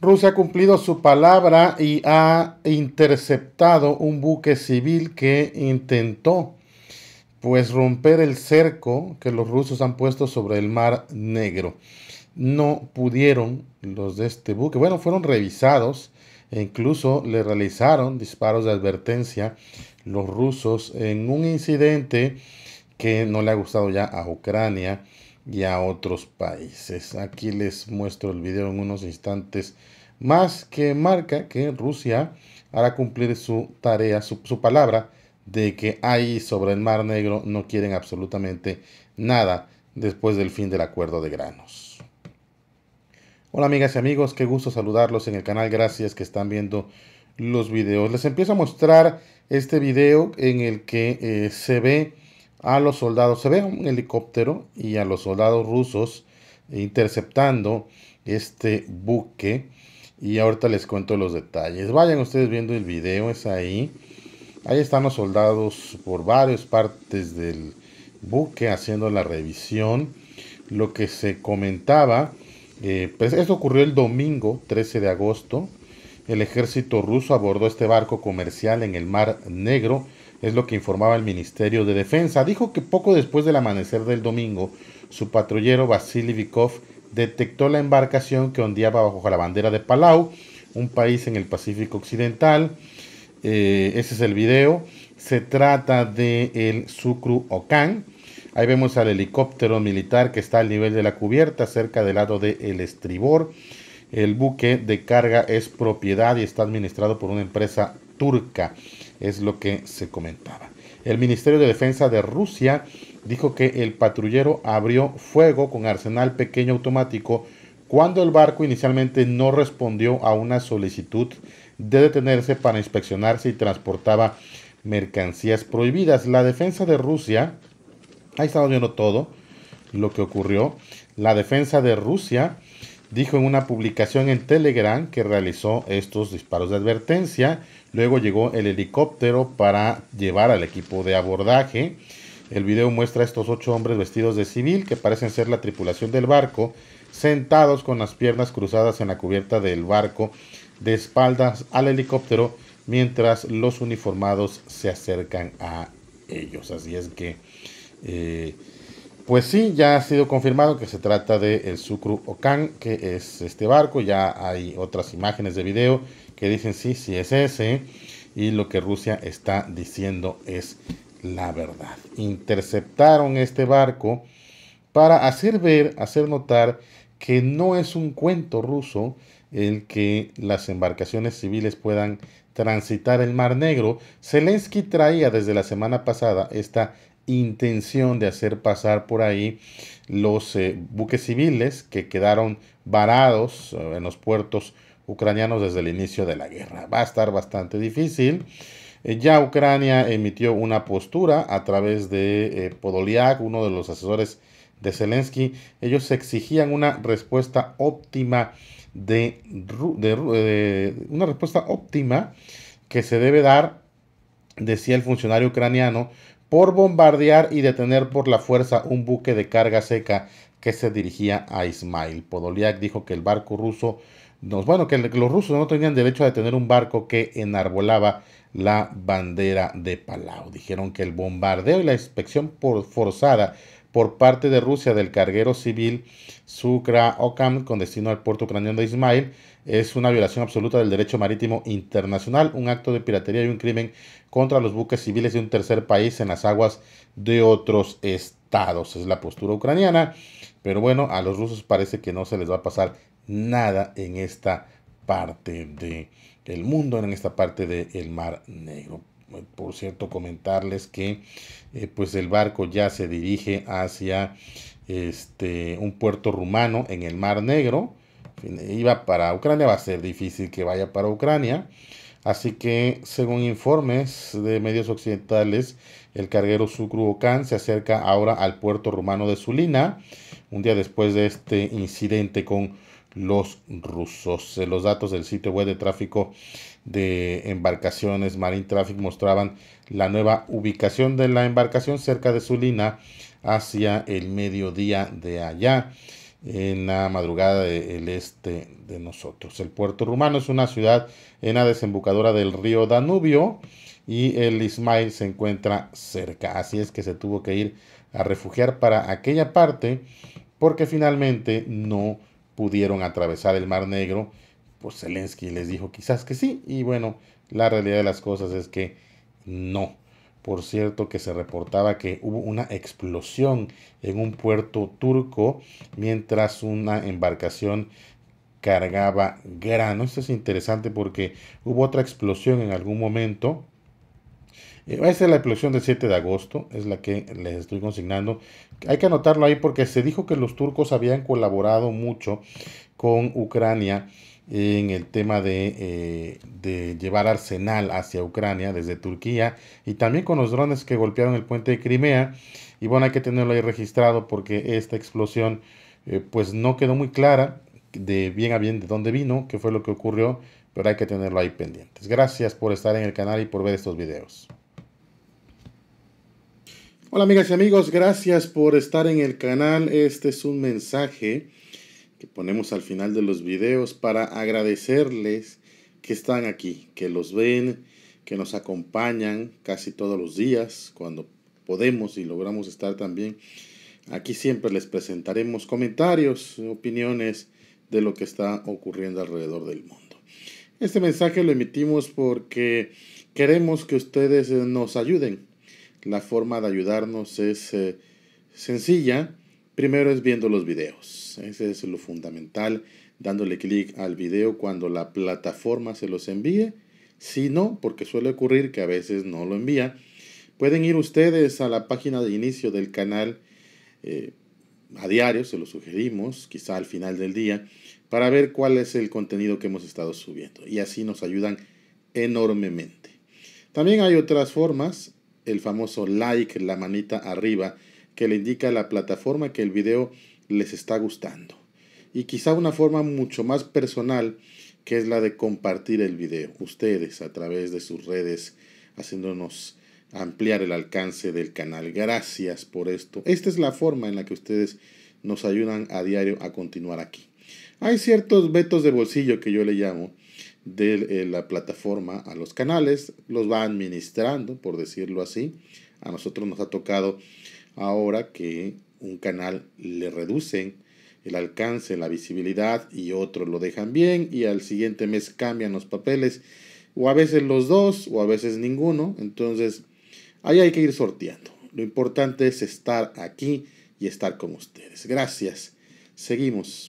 Rusia ha cumplido su palabra y ha interceptado un buque civil que intentó pues romper el cerco que los rusos han puesto sobre el Mar Negro. No pudieron los de este buque. Bueno, fueron revisados e incluso le realizaron disparos de advertencia los rusos en un incidente que no le ha gustado ya a Ucrania y a otros países. Aquí les muestro el video en unos instantes más que marca que Rusia hará cumplir su tarea, su, palabra de que ahí sobre el Mar Negro no quieren absolutamente nada después del fin del acuerdo de granos. Hola amigas y amigos, qué gusto saludarlos en el canal, gracias que están viendo los videos. Les empiezo a mostrar este video en el que eh, se ve a los soldados. Se ve un helicóptero y a los soldados rusos interceptando este buque. Y ahorita les cuento los detalles. Vayan ustedes viendo el video, es ahí. Ahí están los soldados por varias partes del buque haciendo la revisión. Lo que se comentaba, eh, pues esto ocurrió el domingo 13 de agosto. El ejército ruso abordó este barco comercial en el Mar Negro es lo que informaba el Ministerio de Defensa. Dijo que poco después del amanecer del domingo, su patrullero Vasily Vikov detectó la embarcación que ondeaba bajo la bandera de Palau, un país en el Pacífico Occidental. Eh, ese es el video. Se trata de el Sucru Okan. Ahí vemos al helicóptero militar que está al nivel de la cubierta, cerca del lado del el estribor. El buque de carga es propiedad y está administrado por una empresa turca, es lo que se comentaba. El Ministerio de Defensa de Rusia dijo que el patrullero abrió fuego con arsenal pequeño automático cuando el barco inicialmente no respondió a una solicitud de detenerse para inspeccionarse y transportaba mercancías prohibidas. La defensa de Rusia, ahí estamos viendo todo lo que ocurrió, la defensa de Rusia dijo en una publicación en Telegram que realizó estos disparos de advertencia. Luego llegó el helicóptero para llevar al equipo de abordaje. El video muestra a estos ocho hombres vestidos de civil que parecen ser la tripulación del barco, sentados con las piernas cruzadas en la cubierta del barco, de espaldas al helicóptero, mientras los uniformados se acercan a ellos. Así es que eh, pues sí, ya ha sido confirmado que se trata de el Sucru Okan, que es este barco. Ya hay otras imágenes de video que dicen sí, sí es ese. Y lo que Rusia está diciendo es la verdad. Interceptaron este barco para hacer ver, hacer notar que no es un cuento ruso el que las embarcaciones civiles puedan transitar el Mar Negro. Zelensky traía desde la semana pasada esta intención de hacer pasar por ahí los eh, buques civiles que quedaron varados eh, en los puertos ucranianos desde el inicio de la guerra. Va a estar bastante difícil. Eh, ya Ucrania emitió una postura a través de Podoliak, uno de los asesores de Zelensky. Ellos exigían una respuesta óptima de una respuesta óptima que se debe dar, decía el funcionario ucraniano, por bombardear y detener por la fuerza un buque de carga seca que se dirigía a Ismail. Podoliak dijo que el barco ruso, no, bueno, que los rusos no tenían derecho a detener un barco que enarbolaba la bandera de Palau. Dijeron que el bombardeo y la inspección por forzada por parte de Rusia del carguero civil Sukra Okam con destino al puerto ucraniano de Ismail es una violación absoluta del derecho marítimo internacional, un acto de piratería y un crimen contra los buques civiles de un tercer país en las aguas de otros estados. Es la postura ucraniana, pero bueno, a los rusos parece que no se les va a pasar nada en esta parte del mundo, en esta parte del Mar Negro. Por cierto, comentarles que eh, pues el barco ya se dirige hacia este, un puerto rumano en el Mar Negro iba para Ucrania, va a ser difícil que vaya para Ucrania. Así que, según informes de medios occidentales, el carguero Sukrubokan se acerca ahora al puerto rumano de Sulina, un día después de este incidente con los rusos. Eh, los datos del sitio web de tráfico de embarcaciones Marine Traffic mostraban la nueva ubicación de la embarcación cerca de Sulina hacia el mediodía de allá en la madrugada del este de nosotros. El puerto rumano es una ciudad en la desembocadura del río Danubio y el Ismail se encuentra cerca. Así es que se tuvo que ir a refugiar para aquella parte porque finalmente no pudieron atravesar el Mar Negro. Pues Zelensky les dijo quizás que sí y bueno, la realidad de las cosas es que no por cierto, que se reportaba que hubo una explosión en un puerto turco mientras una embarcación cargaba grano. Esto es interesante porque hubo otra explosión en algún momento. Eh, esa es la explosión del 7 de agosto, es la que les estoy consignando. Hay que anotarlo ahí porque se dijo que los turcos habían colaborado mucho con Ucrania en el tema eh, de, llevar arsenal hacia Ucrania desde Turquía y también con los drones que golpearon el puente de Crimea. Y bueno, hay que tenerlo ahí registrado porque esta explosión eh, pues no quedó muy clara de bien a bien de dónde vino, qué fue lo que ocurrió, pero hay que tenerlo ahí pendientes. Gracias por estar en el canal y por ver estos videos. Hola amigas y amigos, gracias por estar en el canal. Este es un mensaje que ponemos al final de los videos para agradecerles que están aquí, que los ven, que nos acompañan casi todos los días cuando podemos y logramos estar también. Aquí siempre les presentaremos comentarios, opiniones de lo que está ocurriendo alrededor del mundo. Este mensaje lo emitimos porque queremos que ustedes nos ayuden. La forma de ayudarnos es eh, sencilla Primero es viendo los videos. Ese es lo fundamental, dándole clic al video cuando la plataforma se los envíe. Si no, porque suele ocurrir que a veces no lo envía, pueden ir ustedes a la página de inicio del canal eh, a diario, se lo sugerimos, quizá al final del día, para ver cuál es el contenido que hemos estado subiendo. Y así nos ayudan enormemente. También hay otras formas, el famoso like, la manita arriba que le indica a la plataforma que el video les está gustando. Y quizá una forma mucho más personal que es la de compartir el video. Ustedes a través de sus redes haciéndonos ampliar el alcance del canal. Gracias por esto. Esta es la forma en la que ustedes nos ayudan a diario a continuar aquí. Hay ciertos vetos de bolsillo que yo le llamo de eh, la plataforma a los canales, los va administrando, por decirlo así. A nosotros nos ha tocado ahora que un canal le reducen el alcance, la visibilidad y otro lo dejan bien y al siguiente mes cambian los papeles o a veces los dos o a veces ninguno. Entonces ahí hay que ir sorteando. Lo importante es estar aquí y estar con ustedes. Gracias. Seguimos.